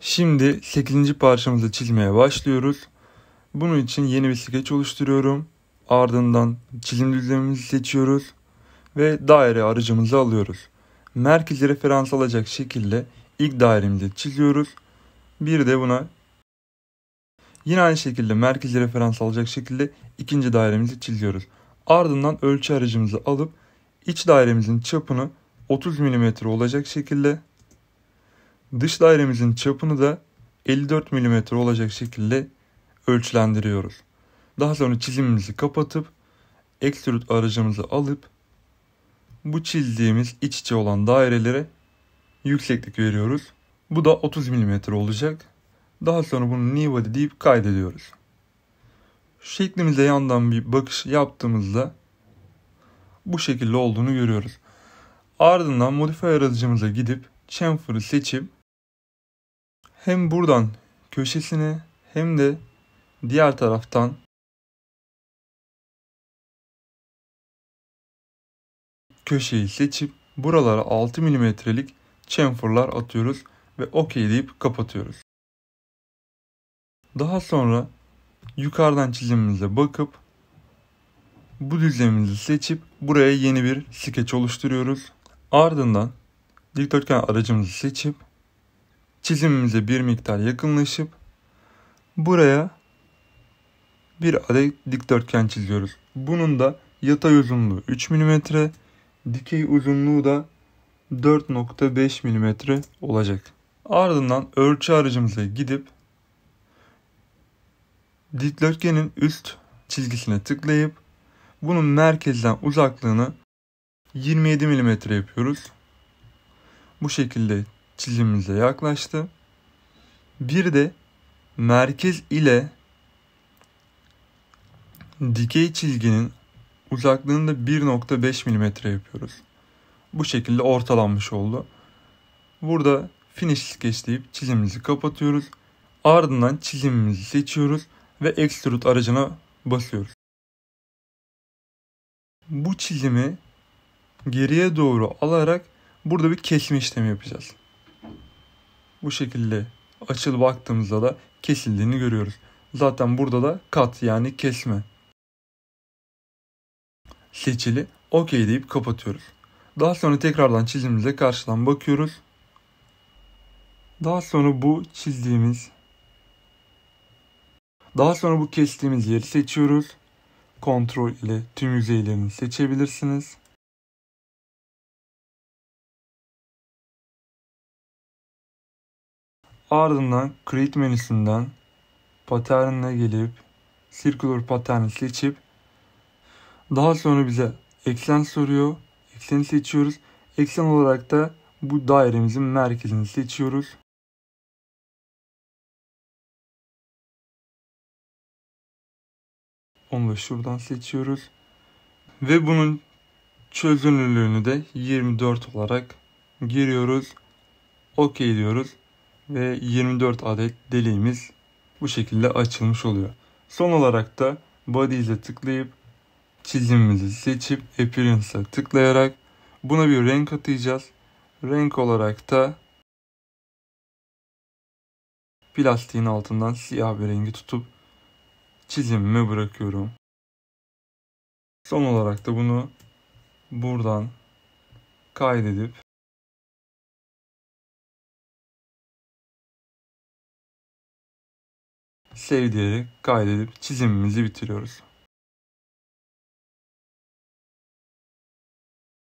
Şimdi 8. parçamızı çizmeye başlıyoruz. Bunun için yeni bir skeç oluşturuyorum. Ardından çizim düzlemimizi seçiyoruz ve daire aracımızı alıyoruz. Merkezi referans alacak şekilde ilk dairemizi çiziyoruz. Bir de buna yine aynı şekilde merkezi referans alacak şekilde ikinci dairemizi çiziyoruz. Ardından ölçü aracımızı alıp iç dairemizin çapını 30 mm olacak şekilde Dış dairemizin çapını da 54 mm olacak şekilde ölçülendiriyoruz. Daha sonra çizimimizi kapatıp extrude aracımızı alıp bu çizdiğimiz iç içe olan dairelere yükseklik veriyoruz. Bu da 30 mm olacak. Daha sonra bunu new body deyip kaydediyoruz. Şeklimize yandan bir bakış yaptığımızda bu şekilde olduğunu görüyoruz. Ardından modifier aracımıza gidip chamfer'ı seçip hem buradan köşesini hem de diğer taraftan köşeyi seçip buralara 6 milimetrelik chamferlar atıyoruz ve OK deyip kapatıyoruz. Daha sonra yukarıdan çizimimize bakıp bu düzlemimizi seçip buraya yeni bir skeç oluşturuyoruz. Ardından dikdörtgen aracımızı seçip çizimimize bir miktar yakınlaşıp buraya bir adet dikdörtgen çiziyoruz. Bunun da yatay uzunluğu 3 mm, dikey uzunluğu da 4.5 mm olacak. Ardından ölçü aracımıza gidip dikdörtgenin üst çizgisine tıklayıp bunun merkezden uzaklığını 27 mm yapıyoruz. Bu şekilde çizimimize yaklaştı. Bir de merkez ile dikey çizginin uzaklığında 1.5 mm yapıyoruz. Bu şekilde ortalanmış oldu. Burada finish sketch deyip çizimimizi kapatıyoruz. Ardından çizimimizi seçiyoruz ve extrude aracına basıyoruz. Bu çizimi geriye doğru alarak burada bir kesme işlemi yapacağız bu şekilde açılı baktığımızda da kesildiğini görüyoruz. Zaten burada da kat yani kesme. Seçili OK deyip kapatıyoruz. Daha sonra tekrardan çizimimize karşıdan bakıyoruz. Daha sonra bu çizdiğimiz daha sonra bu kestiğimiz yeri seçiyoruz. Kontrol ile tüm yüzeylerini seçebilirsiniz. Ardından create menüsünden pattern'e gelip circular pattern'i seçip daha sonra bize eksen soruyor. Ekseni seçiyoruz. Eksen olarak da bu dairemizin merkezini seçiyoruz. Onu da şuradan seçiyoruz. Ve bunun çözünürlüğünü de 24 olarak giriyoruz. OK diyoruz ve 24 adet deliğimiz bu şekilde açılmış oluyor. Son olarak da Bodies'e tıklayıp çizimimizi seçip Appearance'a tıklayarak buna bir renk atayacağız. Renk olarak da plastiğin altından siyah bir rengi tutup çizimimi bırakıyorum. Son olarak da bunu buradan kaydedip sev kaydedip çizimimizi bitiriyoruz.